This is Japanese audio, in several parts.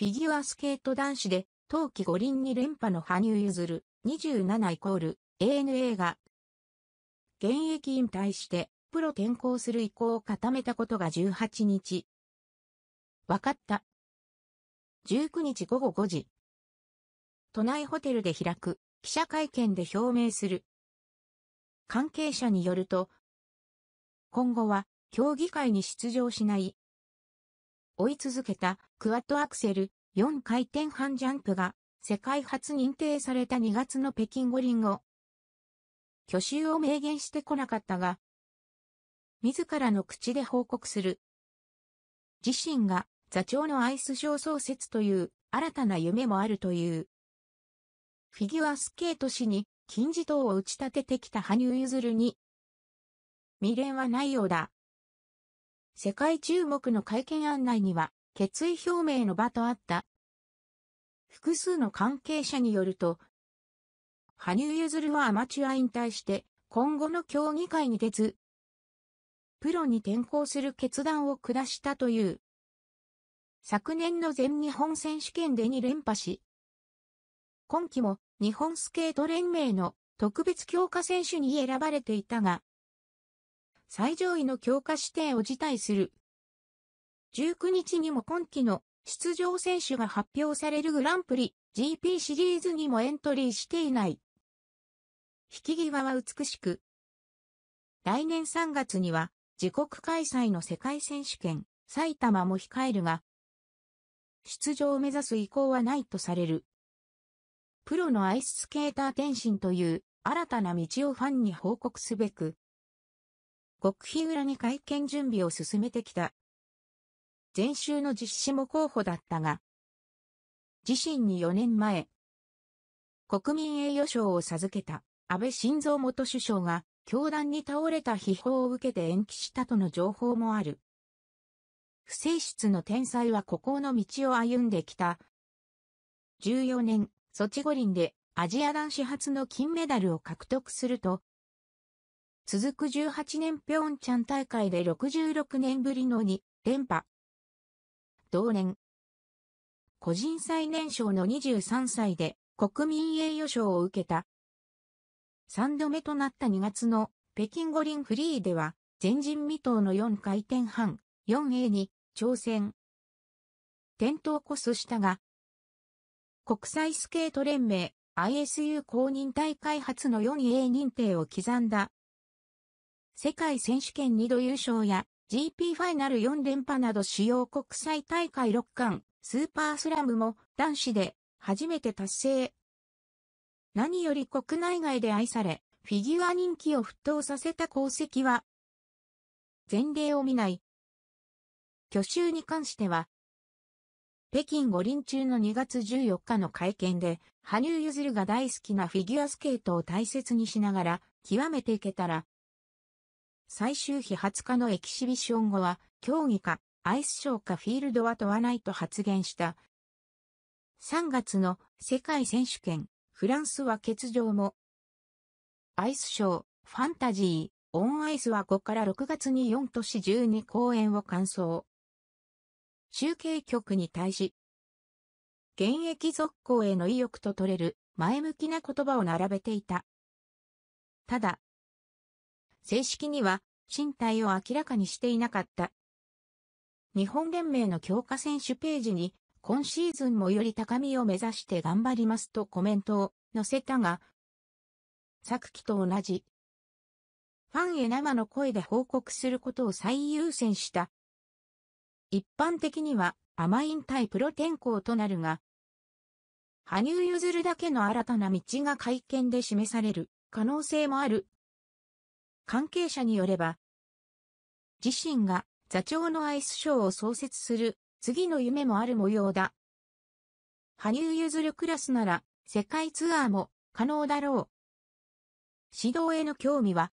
フィギュアスケート男子で、冬季五輪に連覇の羽生結弦、27イコール、ANA が、現役引退して、プロ転向する意向を固めたことが18日。わかった。19日午後5時。都内ホテルで開く、記者会見で表明する。関係者によると、今後は、競技会に出場しない追い続けたクワッドアクセル4回転半ジャンプが世界初認定された2月の北京五輪後、去就を明言してこなかったが、自らの口で報告する。自身が座長のアイスショー創設という新たな夢もあるという。フィギュアスケート氏に金字塔を打ち立ててきた羽生結弦に、未練はないようだ。世界注目の会見案内には、決意表明の場とあった。複数の関係者によると、羽生結弦はアマチュア引退して、今後の競技会に出ず、プロに転向する決断を下したという。昨年の全日本選手権で2連覇し、今季も日本スケート連盟の特別強化選手に選ばれていたが、最上位の強化指定を辞退する。19日にも今季の出場選手が発表されるグランプリ GP シリーズにもエントリーしていない。引き際は美しく。来年3月には自国開催の世界選手権埼玉も控えるが、出場を目指す意向はないとされる。プロのアイススケーター転身という新たな道をファンに報告すべく、極秘裏に会見準備を進めてきた。前週の実施も候補だったが、自身に4年前、国民栄誉賞を授けた安倍晋三元首相が教団に倒れた秘宝を受けて延期したとの情報もある。不正室の天才は孤高の道を歩んできた。14年、ソチ五輪でアジア男子初の金メダルを獲得すると、続く18年ピョンチャン大会で66年ぶりの2連覇。同年、個人最年少の23歳で国民栄誉賞を受けた。3度目となった2月の北京五輪フリーでは前人未到の4回転半 4A に挑戦。転倒こそしたが、国際スケート連盟 ISU 公認大会初の 4A 認定を刻んだ世界選手権2度優勝や GP ファイナル4連覇など主要国際大会6冠、スーパースラムも男子で初めて達成。何より国内外で愛され、フィギュア人気を沸騰させた功績は、前例を見ない。去就に関しては、北京五輪中の2月14日の会見で、羽生結弦が大好きなフィギュアスケートを大切にしながら、極めていけたら、最終日20日のエキシビション後は、競技か、アイスショーかフィールドは問わないと発言した。3月の世界選手権、フランスは欠場も。アイスショー、ファンタジー、オンアイスは5から6月に4都市12公演を完走。中継局に対し、現役続行への意欲と取れる前向きな言葉を並べていた。ただ、正式には身体を明らかにしていなかった。日本連盟の強化選手ページに、今シーズンもより高みを目指して頑張りますとコメントを載せたが、昨季と同じ。ファンへ生の声で報告することを最優先した。一般的には甘いん対プロ転向となるが、羽生結弦だけの新たな道が会見で示される可能性もある関係者によれば、自身が座長のアイスショーを創設する次の夢もある模様だ。羽生結弦クラスなら世界ツアーも可能だろう。指導への興味は、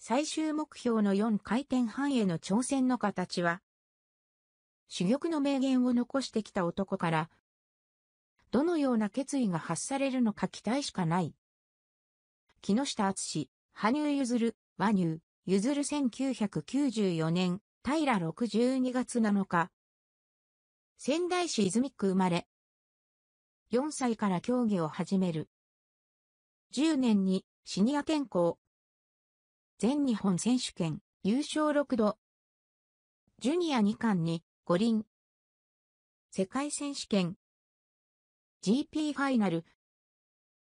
最終目標の4回転半への挑戦の形は、珠玉の名言を残してきた男から、どのような決意が発されるのか期待しかない。木下敦羽生結弦、和乳、譲る1994年、平6 2月7日。仙台市泉区生まれ。4歳から競技を始める。10年にシニア転校。全日本選手権優勝6度。ジュニア2冠に五輪。世界選手権。GP ファイナル。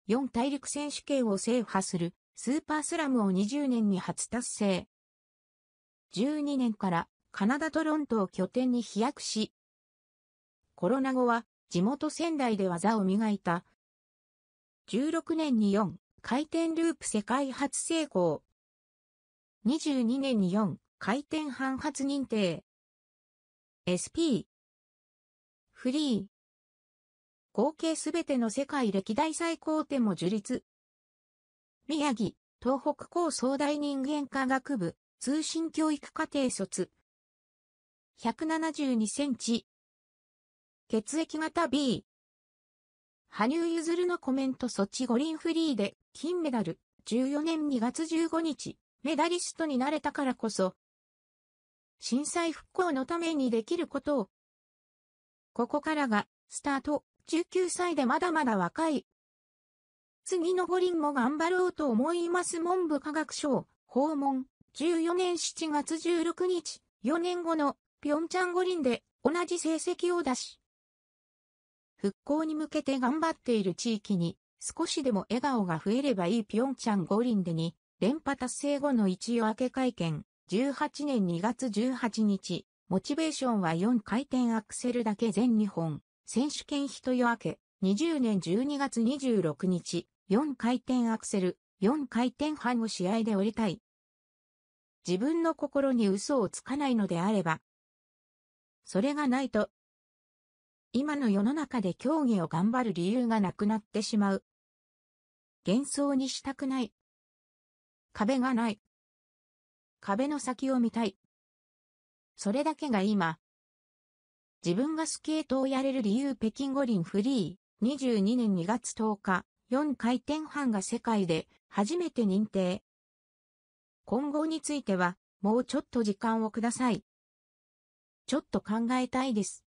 4大陸選手権を制覇するスーパースラムを20年に初達成。12年からカナダトロントを拠点に飛躍し、コロナ後は地元仙台で技を磨いた。16年に4回転ループ世界初成功。22年に4回転半発認定。SP。フリー。合計すべての世界歴代最高点も樹立。宮城、東北高総大人間科学部、通信教育課程卒。172センチ。血液型 B。羽生結弦のコメント措置五輪フリーで金メダル14年2月15日メダリストになれたからこそ震災復興のためにできることをここからがスタート19歳でまだまだ若い次の五輪も頑張ろうと思います文部科学省訪問14年7月16日4年後の平昌五輪で同じ成績を出し復興に向けて頑張っている地域に少しでも笑顔が増えればいい平昌五輪でに連覇達成後の一夜明け会見18年2月18日モチベーションは4回転アクセルだけ全日本選手権一夜明け20年12月26日4回転アクセル、4回転半を試合で降りたい。自分の心に嘘をつかないのであれば、それがないと、今の世の中で競技を頑張る理由がなくなってしまう。幻想にしたくない。壁がない。壁の先を見たい。それだけが今。自分がスケートをやれる理由北京五輪フリー22年2月10日。4回転半が世界で初めて認定。今後については、もうちょっと時間をください。ちょっと考えたいです。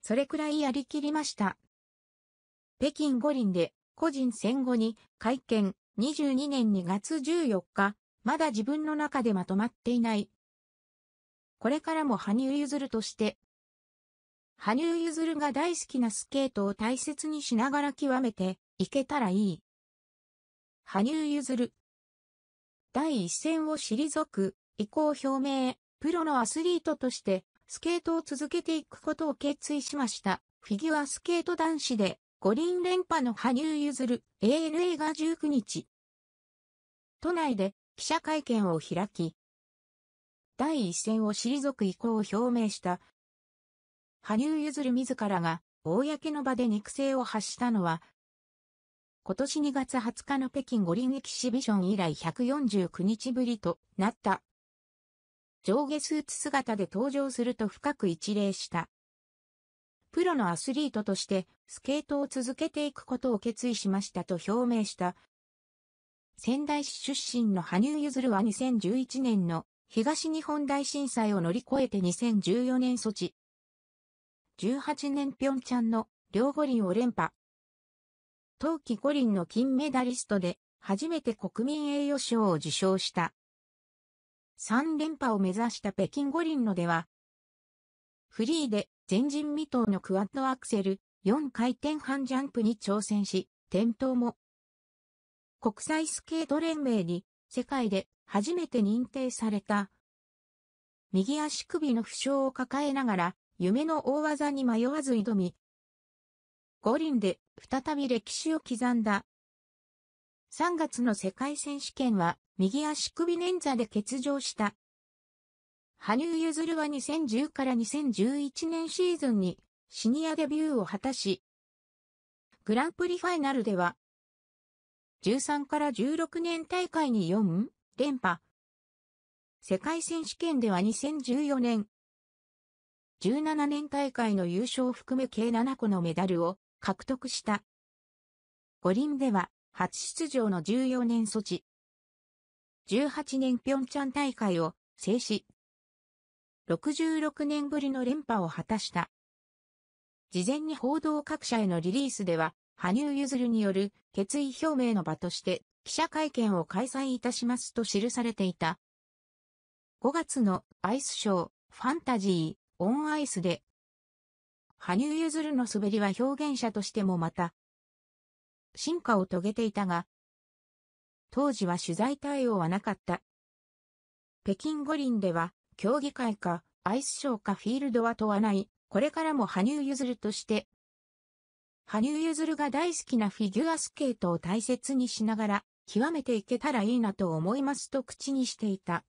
それくらいやりきりました。北京五輪で個人戦後に会見22年2月14日、まだ自分の中でまとまっていない。これからも羽生結弦として、羽生結弦が大好きなスケートを大切にしながら極めて行けたらいい。羽生結弦。第一線を退く、意向表明プロのアスリートとして、スケートを続けていくことを決意しました。フィギュアスケート男子で、五輪連覇の羽生結弦、ANA が19日。都内で、記者会見を開き、第一線を退く意向を表明した、羽生結弦自らが、公の場で肉声を発したのは、今年2月20日の北京五輪エキシビション以来149日ぶりとなった。上下スーツ姿で登場すると深く一礼した。プロのアスリートとしてスケートを続けていくことを決意しましたと表明した。仙台市出身の羽生結弦は2011年の東日本大震災を乗り越えて2014年措置。18年ピョンチャンの両五輪を連覇。冬季五輪の金メダリストで、初めて国民栄誉賞を受賞した。3連覇を目指した北京五輪のでは、フリーで前人未到のクワッドアクセル、4回転半ジャンプに挑戦し、転倒も。国際スケート連盟に世界で初めて認定された。右足首の負傷を抱えながら、夢の大技に迷わず挑み、五輪で再び歴史を刻んだ。3月の世界選手権は、右足首捻挫で欠場した。羽生結弦は2010から2011年シーズンに、シニアデビューを果たし、グランプリファイナルでは、13から16年大会に4連覇。世界選手権では2014年、17年大会の優勝を含め計7個のメダルを獲得した。五輪では初出場の14年措置。18年平昌大会を制止。66年ぶりの連覇を果たした。事前に報道各社へのリリースでは、羽生結弦による決意表明の場として記者会見を開催いたしますと記されていた。5月のアイスショー、ファンタジー、オンアイスで羽生結弦の滑りは表現者としてもまた、進化を遂げていたが、当時は取材対応はなかった。北京五輪では、競技会か、アイスショーかフィールドは問わない、これからも羽生結弦として、羽生結弦が大好きなフィギュアスケートを大切にしながら、極めていけたらいいなと思いますと口にしていた。